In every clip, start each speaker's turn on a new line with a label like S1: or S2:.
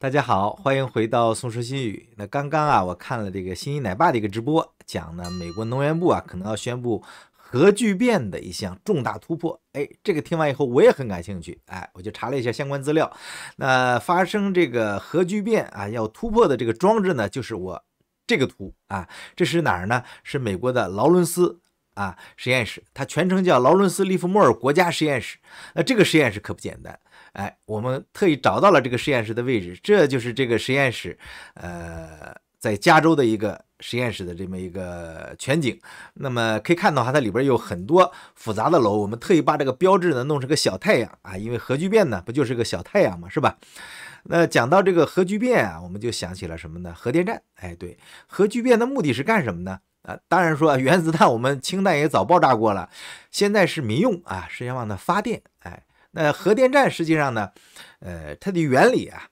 S1: 大家好，欢迎回到《宋说新语》。那刚刚啊，我看了这个新一奶爸的一个直播，讲呢美国能源部啊可能要宣布核聚变的一项重大突破。哎，这个听完以后我也很感兴趣。哎，我就查了一下相关资料。那发生这个核聚变啊要突破的这个装置呢，就是我这个图啊，这是哪儿呢？是美国的劳伦斯啊实验室，它全称叫劳伦斯利弗莫尔国家实验室。那这个实验室可不简单。哎，我们特意找到了这个实验室的位置，这就是这个实验室，呃，在加州的一个实验室的这么一个全景。那么可以看到哈，它里边有很多复杂的楼。我们特意把这个标志呢弄成个小太阳啊，因为核聚变呢不就是个小太阳嘛，是吧？那讲到这个核聚变啊，我们就想起了什么呢？核电站。哎，对，核聚变的目的是干什么呢？啊，当然说原子弹，我们氢弹也早爆炸过了，现在是民用啊，是要往那发电。呃，核电站实际上呢，呃，它的原理啊，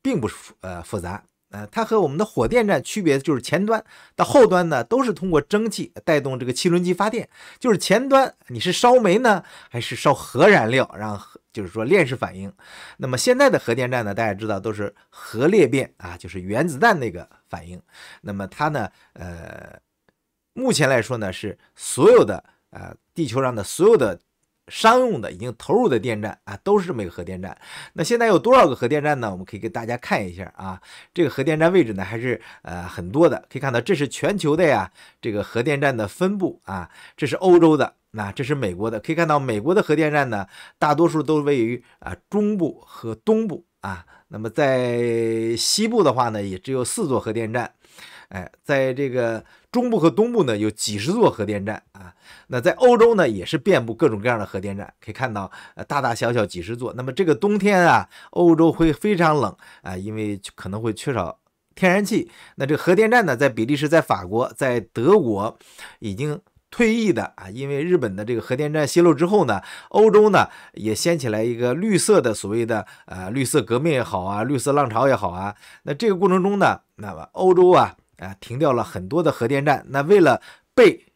S1: 并不是复呃复杂，呃，它和我们的火电站区别就是前端到后端呢，都是通过蒸汽带动这个汽轮机发电，就是前端你是烧煤呢，还是烧核燃料，让就是说链式反应。那么现在的核电站呢，大家知道都是核裂变啊，就是原子弹那个反应。那么它呢，呃，目前来说呢，是所有的呃地球上的所有的。商用的已经投入的电站啊，都是这么一个核电站。那现在有多少个核电站呢？我们可以给大家看一下啊，这个核电站位置呢，还是呃很多的。可以看到，这是全球的呀，这个核电站的分布啊，这是欧洲的，那这是美国的。可以看到，美国的核电站呢，大多数都位于啊中部和东部啊。那么在西部的话呢，也只有四座核电站。哎，在这个中部和东部呢，有几十座核电站啊。那在欧洲呢，也是遍布各种各样的核电站，可以看到，呃，大大小小几十座。那么这个冬天啊，欧洲会非常冷啊，因为可能会缺少天然气。那这个核电站呢，在比利时、在法国、在德国已经退役的啊，因为日本的这个核电站泄漏之后呢，欧洲呢也掀起来一个绿色的所谓的呃绿色革命也好啊，绿色浪潮也好啊。那这个过程中呢，那么欧洲啊啊停掉了很多的核电站。那为了被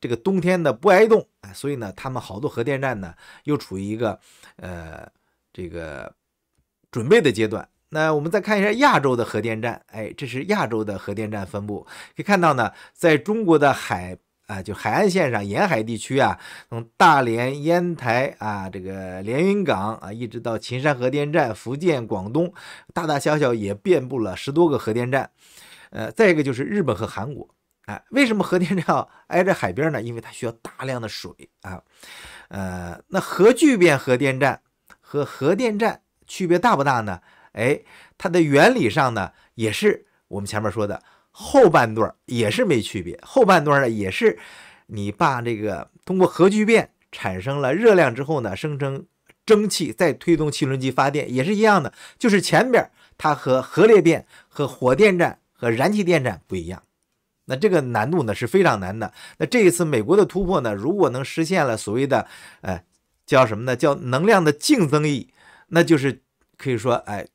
S1: 这个冬天的不挨冻，哎，所以呢，他们好多核电站呢又处于一个呃这个准备的阶段。那我们再看一下亚洲的核电站，哎，这是亚洲的核电站分布，可以看到呢，在中国的海啊，就海岸线上沿海地区啊，从大连、烟台啊，这个连云港啊，一直到秦山核电站，福建、广东，大大小小也遍布了十多个核电站。呃，再一个就是日本和韩国。哎，为什么核电站挨着海边呢？因为它需要大量的水啊。呃，那核聚变核电站和核电站区别大不大呢？哎，它的原理上呢，也是我们前面说的后半段也是没区别，后半段呢也是你把这个通过核聚变产生了热量之后呢，生成蒸汽，再推动汽轮机发电，也是一样的。就是前边它和核裂变、和火电站、和燃气电站不一样。那这个难度呢是非常难的。那这一次美国的突破呢，如果能实现了所谓的，哎，叫什么呢？叫能量的净增益，那就是可以说，哎，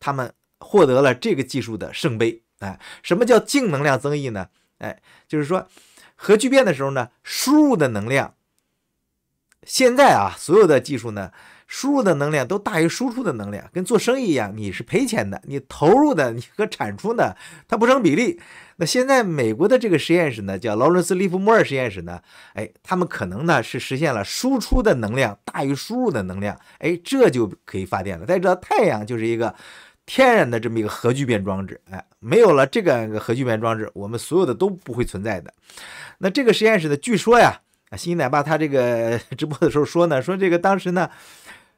S1: 他们获得了这个技术的圣杯。哎，什么叫净能量增益呢？哎，就是说，核聚变的时候呢，输入的能量，现在啊，所有的技术呢。输入的能量都大于输出的能量，跟做生意一样，你是赔钱的。你投入的你和产出呢，它不成比例。那现在美国的这个实验室呢，叫劳伦斯利弗莫尔实验室呢，哎，他们可能呢是实现了输出的能量大于输入的能量，哎，这就可以发电了。大家知道太阳就是一个天然的这么一个核聚变装置，哎，没有了这个核聚变装置，我们所有的都不会存在的。那这个实验室呢，据说呀。啊，星星奶爸他这个 直播的时候说呢，说这个当时呢，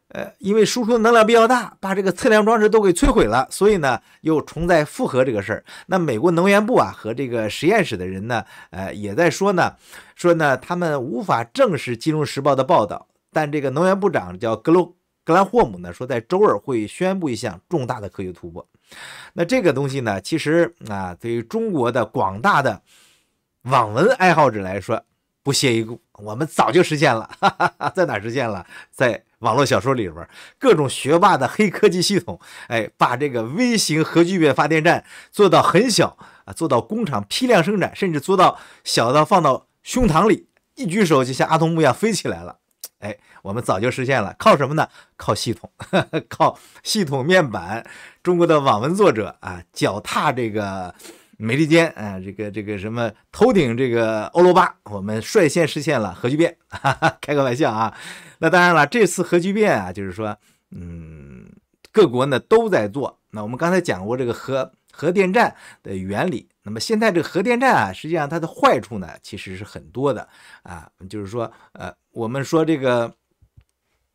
S1: 呃，因为输出能量比较大，把这个测量装置都给摧毁了，所以呢，又重在复核这个事儿。那美国能源部啊和这个实验室的人呢，呃，也在说呢，说呢，他们无法证实《金融时报》的报道。但这个能源部长叫格罗格兰霍姆呢，说在周二会宣布一项重大的科学突破。那这个东西呢，其实啊，对于中国的广大的网文爱好者来说，不屑一顾，我们早就实现了，哈哈哈，在哪实现了？在网络小说里边，各种学霸的黑科技系统，哎，把这个微型核聚变发电站做到很小啊，做到工厂批量生产，甚至做到小到放到胸膛里，一举手就像阿童木一样飞起来了。哎，我们早就实现了，靠什么呢？靠系统，靠系统面板。中国的网文作者啊，脚踏这个。美利坚啊，这个这个什么头顶这个欧罗巴，我们率先实现了核聚变，哈哈，开个玩笑啊。那当然了，这次核聚变啊，就是说，嗯，各国呢都在做。那我们刚才讲过这个核核电站的原理，那么现在这个核电站啊，实际上它的坏处呢其实是很多的啊，就是说，呃，我们说这个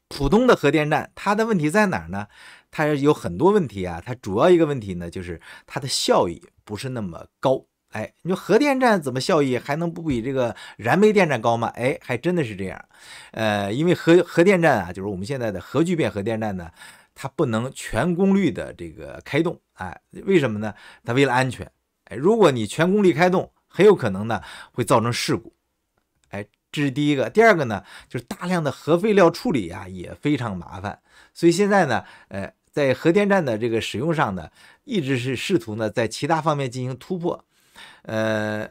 S1: 普通的核电站，它的问题在哪儿呢？它有很多问题啊，它主要一个问题呢就是它的效益。不是那么高，哎，你说核电站怎么效益还能不比这个燃煤电站高吗？哎，还真的是这样，呃，因为核核电站啊，就是我们现在的核聚变核电站呢，它不能全功率的这个开动，哎，为什么呢？它为了安全，哎，如果你全功率开动，很有可能呢会造成事故，哎，这是第一个。第二个呢，就是大量的核废料处理啊也非常麻烦，所以现在呢，呃，在核电站的这个使用上呢，一直是试图呢在其他方面进行突破。呃，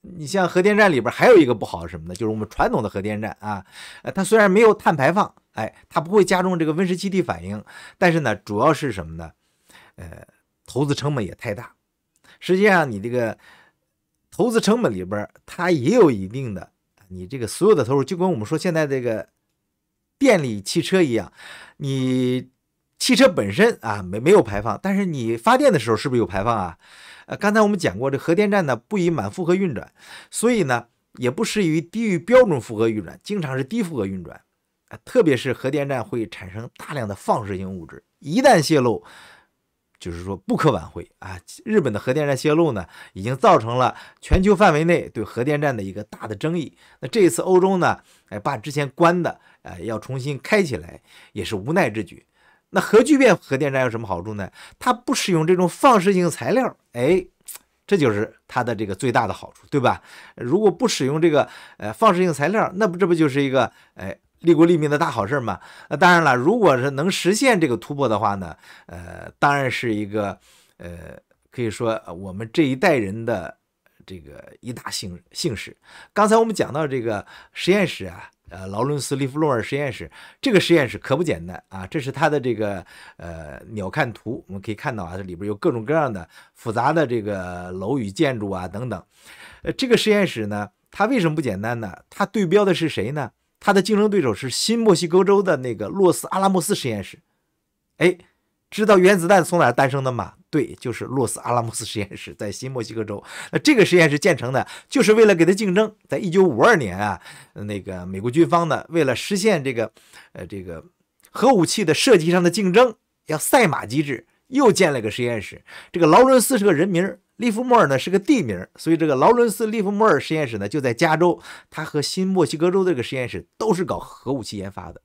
S1: 你像核电站里边还有一个不好什么呢？就是我们传统的核电站啊，呃，它虽然没有碳排放，哎，它不会加重这个温室气体反应，但是呢，主要是什么呢？呃，投资成本也太大。实际上，你这个投资成本里边，它也有一定的，你这个所有的投入就跟我们说现在这个电力汽车一样，你。汽车本身啊没没有排放，但是你发电的时候是不是有排放啊？呃，刚才我们讲过，这核电站呢不宜满负荷运转，所以呢也不适于低于标准负荷运转，经常是低负荷运转。啊，特别是核电站会产生大量的放射性物质，一旦泄漏，就是说不可挽回啊。日本的核电站泄漏呢，已经造成了全球范围内对核电站的一个大的争议。那这一次欧洲呢，哎把之前关的，哎要重新开起来，也是无奈之举。那核聚变核电站有什么好处呢？它不使用这种放射性材料，哎，这就是它的这个最大的好处，对吧？如果不使用这个呃放射性材料，那不这不就是一个哎利国利民的大好事吗？那当然了，如果是能实现这个突破的话呢，呃，当然是一个呃可以说我们这一代人的这个一大幸幸事。刚才我们讲到这个实验室啊。呃，劳伦斯利弗洛尔实验室，这个实验室可不简单啊！这是它的这个呃鸟瞰图，我们可以看到啊，这里边有各种各样的复杂的这个楼宇建筑啊等等。呃，这个实验室呢，它为什么不简单呢？它对标的是谁呢？它的竞争对手是新墨西哥州的那个洛斯阿拉莫斯实验室。哎。知道原子弹从哪儿诞生的吗？对，就是洛斯阿拉莫斯实验室，在新墨西哥州。那这个实验室建成的，就是为了给他竞争。在一九五二年啊，那个美国军方呢，为了实现这个呃这个核武器的设计上的竞争，要赛马机制，又建了个实验室。这个劳伦斯是个人名，利弗莫尔呢是个地名，所以这个劳伦斯·利弗莫尔实验室呢就在加州，它和新墨西哥州这个实验室都是搞核武器研发的。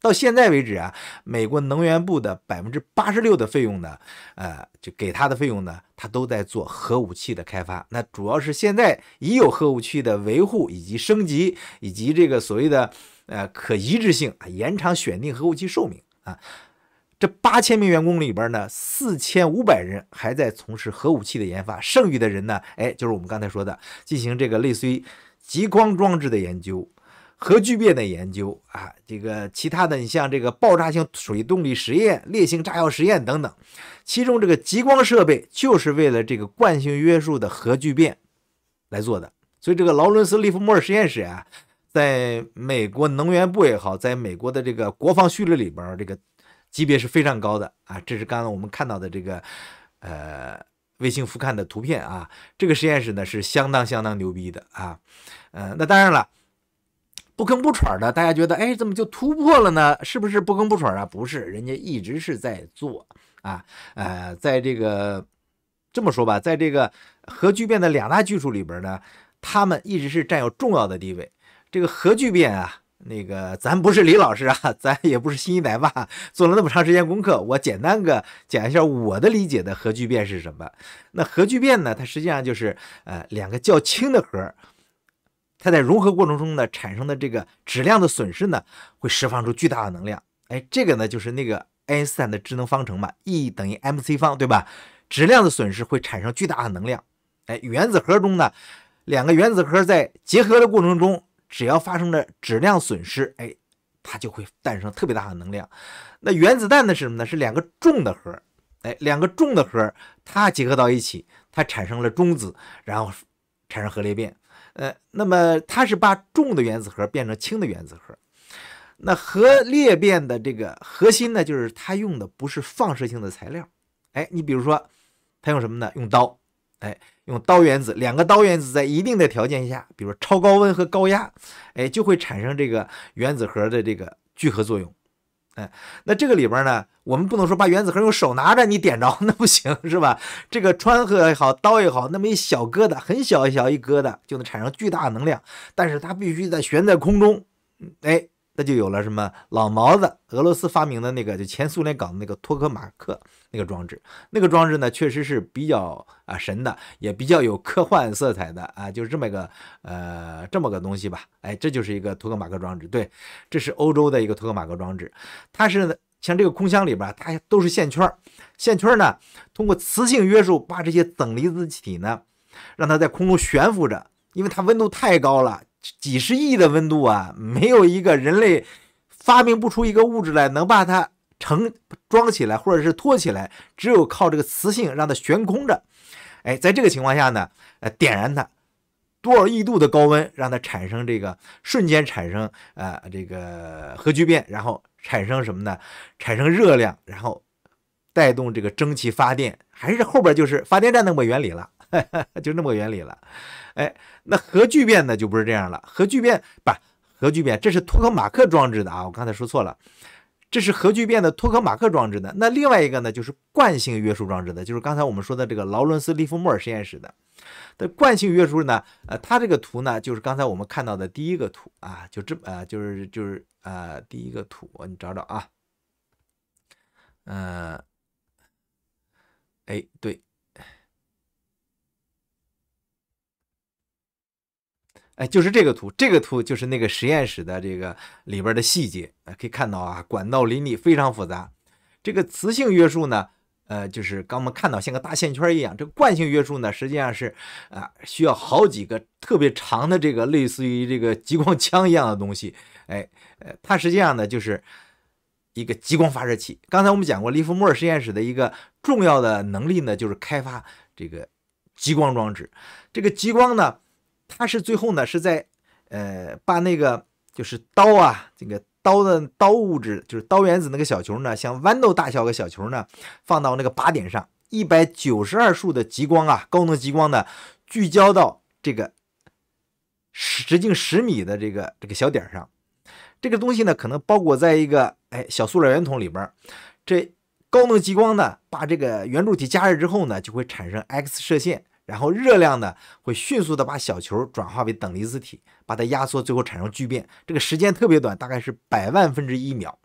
S1: 到现在为止啊，美国能源部的百分之八十六的费用呢，呃，就给他的费用呢，他都在做核武器的开发。那主要是现在已有核武器的维护以及升级，以及这个所谓的呃可一致性，延长选定核武器寿命啊。这八千名员工里边呢，四千五百人还在从事核武器的研发，剩余的人呢，哎，就是我们刚才说的，进行这个类似于激光装置的研究。核聚变的研究啊，这个其他的你像这个爆炸性水动力实验、烈性炸药实验等等，其中这个激光设备就是为了这个惯性约束的核聚变来做的。所以这个劳伦斯利弗莫尔实验室啊，在美国能源部也好，在美国的这个国防序列里边，这个级别是非常高的啊。这是刚刚我们看到的这个呃卫星俯瞰的图片啊，这个实验室呢是相当相当牛逼的啊。呃，那当然了。不吭不喘的，大家觉得，哎，怎么就突破了呢？是不是不吭不喘啊？不是，人家一直是在做啊，呃，在这个这么说吧，在这个核聚变的两大技术里边呢，他们一直是占有重要的地位。这个核聚变啊，那个咱不是李老师啊，咱也不是新一代吧，做了那么长时间功课，我简单个讲一下我的理解的核聚变是什么。那核聚变呢，它实际上就是呃两个较轻的核。它在融合过程中呢，产生的这个质量的损失呢，会释放出巨大的能量。哎，这个呢就是那个爱因斯坦的智能方程嘛，E 等于 mc 方，对吧？质量的损失会产生巨大的能量。哎，原子核中呢，两个原子核在结合的过程中，只要发生了质量损失，哎，它就会诞生特别大的能量。那原子弹呢是什么呢？是两个重的核，哎，两个重的核它结合到一起，它产生了中子，然后产生核裂变。呃，那么它是把重的原子核变成轻的原子核，那核裂变的这个核心呢，就是它用的不是放射性的材料，哎，你比如说，它用什么呢？用刀，哎，用刀原子，两个刀原子在一定的条件下，比如说超高温和高压，哎，就会产生这个原子核的这个聚合作用。哎，那这个里边呢，我们不能说把原子核用手拿着你点着，那不行，是吧？这个穿核也好，刀也好，那么一小疙瘩，很小一小一疙瘩，就能产生巨大能量，但是它必须在悬在空中，哎。那就有了什么老毛子俄罗斯发明的那个，就前苏联搞的那个托克马克那个装置。那个装置呢，确实是比较啊神的，也比较有科幻色彩的啊，就是这么一个呃这么个东西吧。哎，这就是一个托克马克装置。对，这是欧洲的一个托克马克装置。它是像这个空腔里边，它都是线圈线圈呢通过磁性约束把这些等离子体呢，让它在空中悬浮着，因为它温度太高了。几十亿的温度啊，没有一个人类发明不出一个物质来能把它盛装起来或者是托起来，只有靠这个磁性让它悬空着。哎，在这个情况下呢，呃，点燃它，多少亿度的高温让它产生这个瞬间产生呃这个核聚变，然后产生什么呢？产生热量，然后带动这个蒸汽发电，还是后边就是发电站那么原理了。就那么个原理了，哎，那核聚变呢就不是这样了。核聚变不核聚变，这是托克马克装置的啊，我刚才说错了，这是核聚变的托克马克装置的。那另外一个呢，就是惯性约束装置的，就是刚才我们说的这个劳伦斯利弗莫尔实验室的。的惯性约束呢，呃，它这个图呢，就是刚才我们看到的第一个图啊，就这呃，就是就是呃第一个图，你找找啊，呃，哎对。哎，就是这个图，这个图就是那个实验室的这个里边的细节可以看到啊，管道林立，非常复杂。这个磁性约束呢，呃，就是刚我们看到像个大线圈一样。这个惯性约束呢，实际上是啊，需要好几个特别长的这个类似于这个激光枪一样的东西。哎，呃，它实际上呢就是一个激光发射器。刚才我们讲过，利弗莫尔实验室的一个重要的能力呢，就是开发这个激光装置。这个激光呢？它是最后呢，是在，呃，把那个就是刀啊，这个刀的刀物质，就是刀原子那个小球呢，像豌豆大小个小球呢，放到那个靶点上，一百九十二束的激光啊，高能激光呢，聚焦到这个十直径十米的这个这个小点上，这个东西呢，可能包裹在一个哎小塑料圆筒里边，这高能激光呢，把这个圆柱体加热之后呢，就会产生 X 射线。然后热量呢，会迅速的把小球转化为等离子体，把它压缩，最后产生聚变。这个时间特别短，大概是百万分之一秒，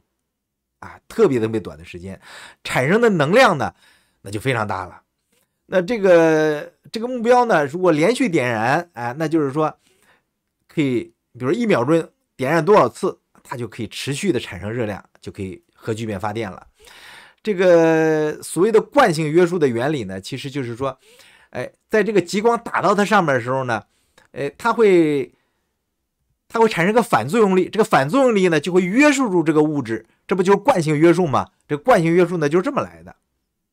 S1: 啊，特别特别短的时间，产生的能量呢，那就非常大了。那这个这个目标呢，如果连续点燃，哎，那就是说，可以，比如一秒钟点燃多少次，它就可以持续的产生热量，就可以核聚变发电了。这个所谓的惯性约束的原理呢，其实就是说。哎，在这个极光打到它上面的时候呢，哎，它会，它会产生个反作用力，这个反作用力呢就会约束住这个物质，这不就是惯性约束吗？这惯性约束呢就是这么来的，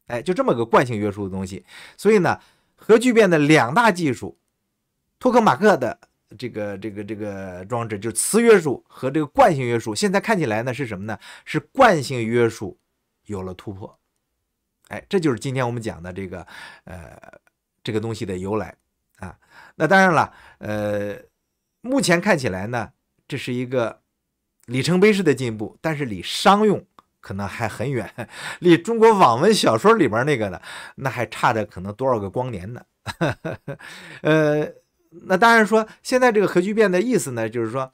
S1: 哎，就这么个惯性约束的东西。所以呢，核聚变的两大技术，托克马克的这个这个这个装置，就是磁约束和这个惯性约束。现在看起来呢是什么呢？是惯性约束有了突破。哎，这就是今天我们讲的这个，呃。这个东西的由来啊，那当然了，呃，目前看起来呢，这是一个里程碑式的进步，但是离商用可能还很远，离 中国网文小说里边那个呢，那还差的可能多少个光年呢？呃，那当然说，现在这个核聚变的意思呢，就是说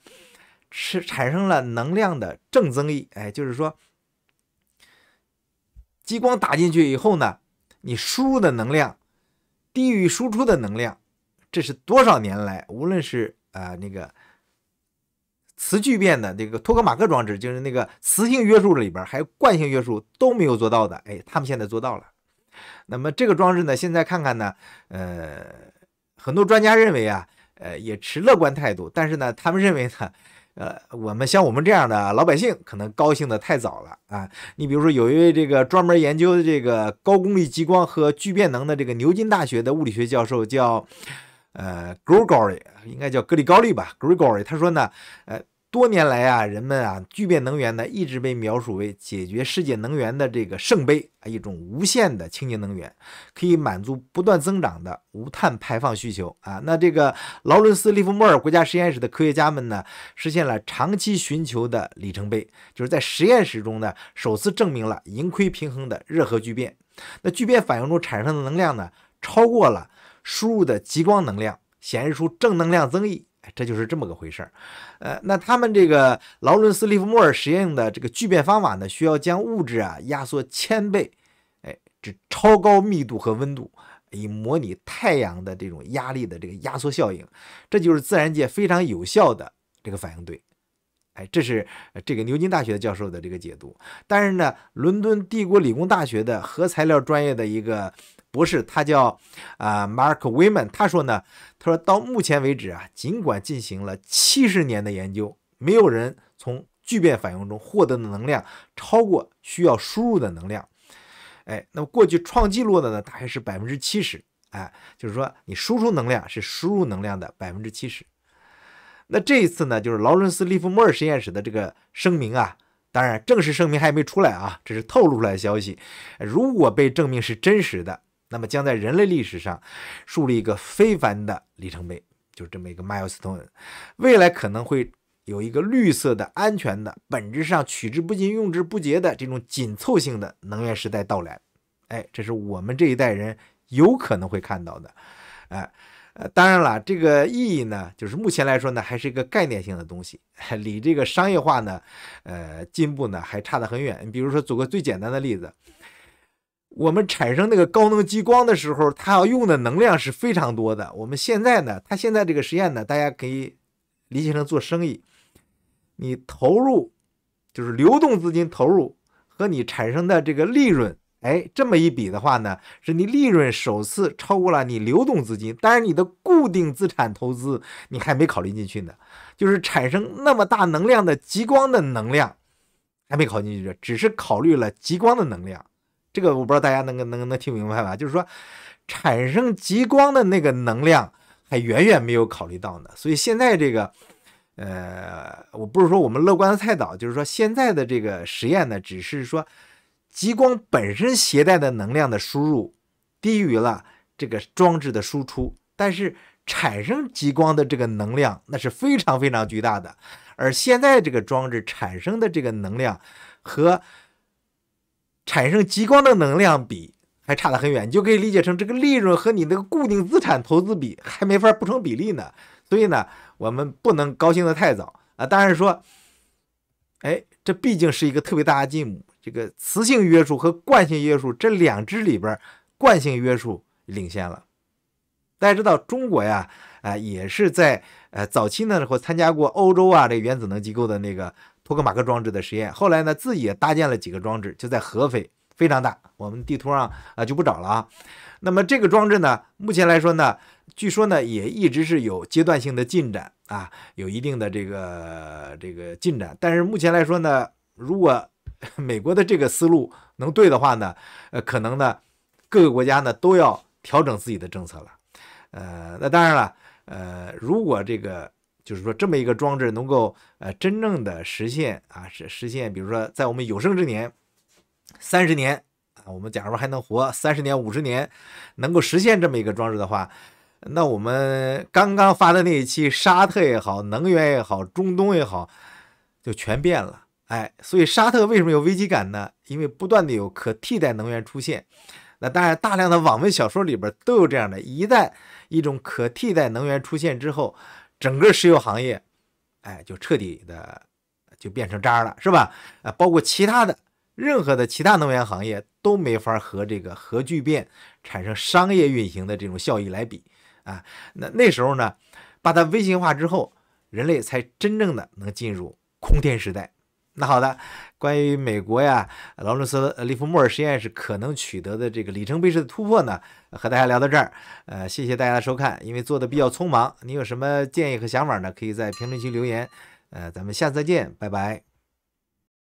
S1: 是产生了能量的正增益，哎，就是说，激光打进去以后呢，你输入的能量。低于输出的能量，这是多少年来，无论是呃那个磁聚变的那个托克马克装置，就是那个磁性约束里边还有惯性约束都没有做到的，哎，他们现在做到了。那么这个装置呢，现在看看呢，呃，很多专家认为啊，呃，也持乐观态度，但是呢，他们认为呢。呃，我们像我们这样的老百姓，可能高兴的太早了啊！你比如说，有一位这个专门研究这个高功率激光和聚变能的这个牛津大学的物理学教授，叫呃 Gregory，应该叫格里高利吧，Gregory。他说呢，呃。多年来啊，人们啊，聚变能源呢，一直被描述为解决世界能源的这个圣杯啊，一种无限的清洁能源，可以满足不断增长的无碳排放需求啊。那这个劳伦斯利弗莫尔国家实验室的科学家们呢，实现了长期寻求的里程碑，就是在实验室中呢，首次证明了盈亏平衡的热核聚变。那聚变反应中产生的能量呢，超过了输入的极光能量，显示出正能量增益。这就是这么个回事儿，呃，那他们这个劳伦斯利弗莫尔实验的这个聚变方法呢，需要将物质啊压缩千倍，哎，这超高密度和温度，以模拟太阳的这种压力的这个压缩效应，这就是自然界非常有效的这个反应堆，哎，这是这个牛津大学教授的这个解读，但是呢，伦敦帝国理工大学的核材料专业的一个。不是，他叫啊，Mark w i m a n 他说呢，他说到目前为止啊，尽管进行了七十年的研究，没有人从聚变反应中获得的能量超过需要输入的能量。哎，那么过去创纪录的呢，大概是百分之七十。哎，就是说你输出能量是输入能量的百分之七十。那这一次呢，就是劳伦斯利弗莫尔实验室的这个声明啊，当然正式声明还没出来啊，这是透露出来的消息。如果被证明是真实的。那么，将在人类历史上树立一个非凡的里程碑，就是这么一个 milestone。未来可能会有一个绿色的、安全的、本质上取之不尽、用之不竭的这种紧凑性的能源时代到来。哎，这是我们这一代人有可能会看到的。哎，呃，当然了，这个意义呢，就是目前来说呢，还是一个概念性的东西，离这个商业化呢，呃，进步呢还差得很远。你比如说，举个最简单的例子。我们产生那个高能激光的时候，它要用的能量是非常多的。我们现在呢，它现在这个实验呢，大家可以理解成做生意，你投入就是流动资金投入和你产生的这个利润，哎，这么一比的话呢，是你利润首次超过了你流动资金。当然，你的固定资产投资你还没考虑进去呢，就是产生那么大能量的激光的能量还没考进去，只是考虑了激光的能量。这个我不知道大家能能能听明白吧？就是说，产生极光的那个能量还远远没有考虑到呢。所以现在这个，呃，我不是说我们乐观的太早，就是说现在的这个实验呢，只是说极光本身携带的能量的输入低于了这个装置的输出，但是产生极光的这个能量那是非常非常巨大的，而现在这个装置产生的这个能量和。产生极光的能量比还差得很远，你就可以理解成这个利润和你那个固定资产投资比还没法儿不成比例呢。所以呢，我们不能高兴的太早啊。当然说，哎，这毕竟是一个特别大的进步。这个磁性约束和惯性约束这两支里边，惯性约束领先了。大家知道中国呀，啊，也是在呃早期呢，时候参加过欧洲啊这原子能机构的那个。托克马克装置的实验，后来呢，自己也搭建了几个装置，就在合肥，非常大。我们地图上啊就不找了啊。那么这个装置呢，目前来说呢，据说呢也一直是有阶段性的进展啊，有一定的这个这个进展。但是目前来说呢，如果 美国的这个思路能对的话呢，呃，可能呢，各个国家呢都要调整自己的政策了。呃，那当然了，呃，如果这个。就是说，这么一个装置能够呃，真正的实现啊，是实现，比如说在我们有生之年，三十年啊，我们假如还能活三十年、五十年，能够实现这么一个装置的话，那我们刚刚发的那一期，沙特也好，能源也好，中东也好，就全变了。哎，所以沙特为什么有危机感呢？因为不断的有可替代能源出现。那当然，大量的网文小说里边都有这样的，一旦一种可替代能源出现之后。整个石油行业，哎，就彻底的就变成渣了，是吧？啊，包括其他的任何的其他能源行业都没法和这个核聚变产生商业运行的这种效益来比啊。那那时候呢，把它微型化之后，人类才真正的能进入空天时代。那好的，关于美国呀劳伦斯利弗莫尔实验室可能取得的这个里程碑式的突破呢，和大家聊到这儿，呃，谢谢大家的收看，因为做的比较匆忙，你有什么建议和想法呢？可以在评论区留言，呃，咱们下次再见，拜拜。